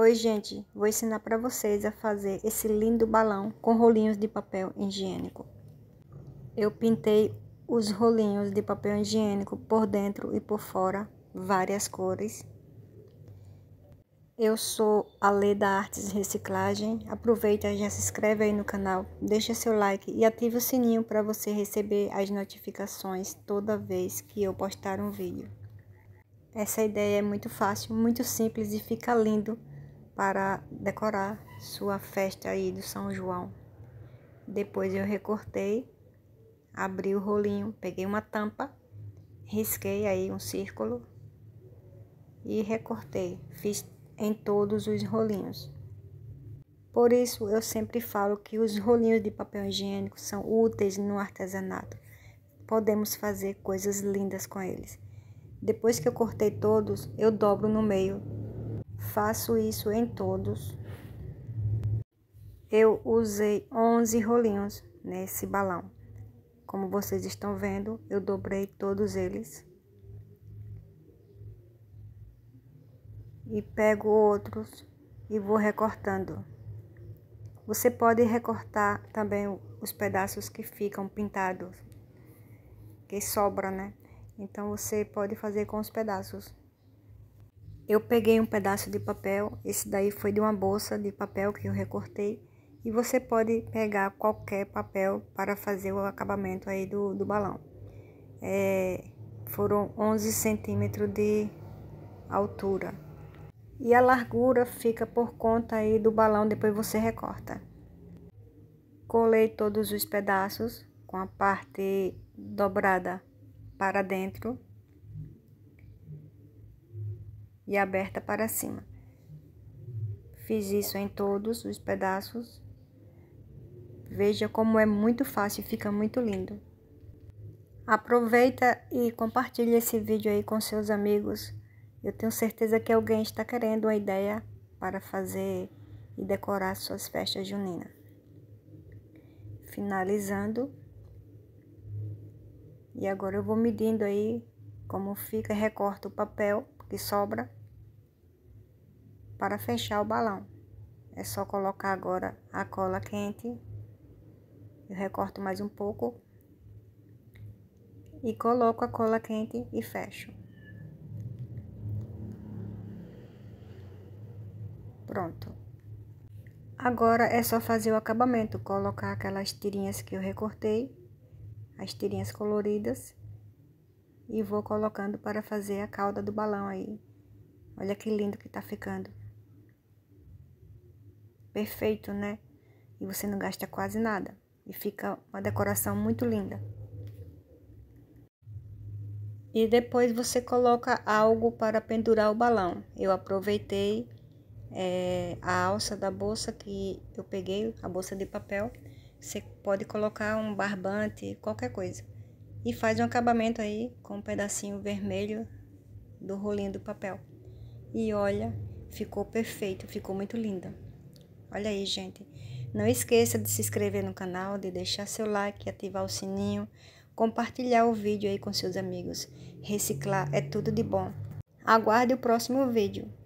Oi, gente, vou ensinar para vocês a fazer esse lindo balão com rolinhos de papel higiênico. Eu pintei os rolinhos de papel higiênico por dentro e por fora, várias cores. Eu sou a Lê da Artes Reciclagem. Aproveita, já se inscreve aí no canal, deixa seu like e ative o sininho para você receber as notificações toda vez que eu postar um vídeo. Essa ideia é muito fácil, muito simples e fica lindo para decorar sua festa aí do São João. Depois eu recortei, abri o rolinho, peguei uma tampa, risquei aí um círculo e recortei. Fiz em todos os rolinhos. Por isso eu sempre falo que os rolinhos de papel higiênico são úteis no artesanato. Podemos fazer coisas lindas com eles. Depois que eu cortei todos, eu dobro no meio faço isso em todos. Eu usei 11 rolinhos nesse balão. Como vocês estão vendo, eu dobrei todos eles. E pego outros e vou recortando. Você pode recortar também os pedaços que ficam pintados, que sobra, né? Então você pode fazer com os pedaços. Eu peguei um pedaço de papel, esse daí foi de uma bolsa de papel que eu recortei. E você pode pegar qualquer papel para fazer o acabamento aí do, do balão. É, foram 11 centímetros de altura. E a largura fica por conta aí do balão, depois você recorta. Colei todos os pedaços com a parte dobrada para dentro e aberta para cima. Fiz isso em todos os pedaços. Veja como é muito fácil, e fica muito lindo. Aproveita e compartilhe esse vídeo aí com seus amigos. Eu tenho certeza que alguém está querendo uma ideia para fazer e decorar suas festas juninas. Finalizando. E agora eu vou medindo aí como fica, recorto o papel que sobra para fechar o balão. É só colocar agora a cola quente. Eu recorto mais um pouco. E coloco a cola quente e fecho. Pronto. Agora é só fazer o acabamento. Colocar aquelas tirinhas que eu recortei. As tirinhas coloridas e vou colocando para fazer a cauda do balão aí. Olha que lindo que tá ficando. Perfeito, né? E você não gasta quase nada. E fica uma decoração muito linda. E depois você coloca algo para pendurar o balão. Eu aproveitei é, a alça da bolsa que eu peguei, a bolsa de papel. Você pode colocar um barbante, qualquer coisa e faz um acabamento aí com um pedacinho vermelho do rolinho do papel. E olha, ficou perfeito, ficou muito linda. Olha aí, gente. Não esqueça de se inscrever no canal, de deixar seu like, ativar o sininho, compartilhar o vídeo aí com seus amigos. Reciclar é tudo de bom. Aguarde o próximo vídeo.